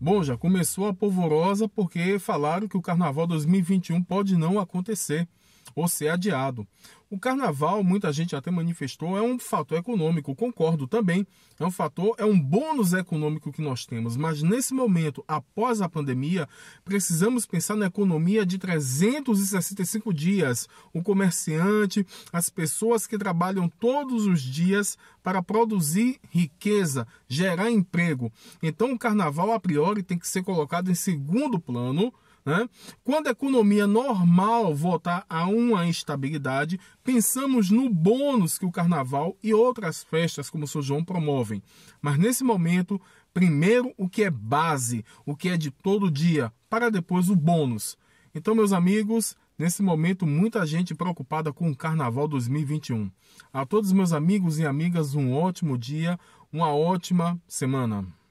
Bom, já começou a polvorosa porque falaram que o Carnaval 2021 pode não acontecer ou ser adiado. O carnaval, muita gente até manifestou, é um fator econômico, concordo também. É um fator, é um bônus econômico que nós temos, mas nesse momento, após a pandemia, precisamos pensar na economia de 365 dias. O comerciante, as pessoas que trabalham todos os dias para produzir riqueza, gerar emprego. Então, o carnaval, a priori, tem que ser colocado em segundo plano né? Quando a economia normal voltar a uma estabilidade pensamos no bônus que o carnaval e outras festas como o São João promovem. Mas nesse momento, primeiro o que é base, o que é de todo dia, para depois o bônus. Então, meus amigos, nesse momento muita gente preocupada com o Carnaval 2021. A todos meus amigos e amigas, um ótimo dia, uma ótima semana.